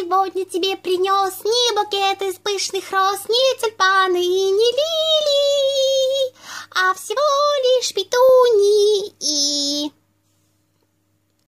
сегодня тебе принес ни букет из пышных роз, ни тюльпаны и ни лилии, а всего лишь петух.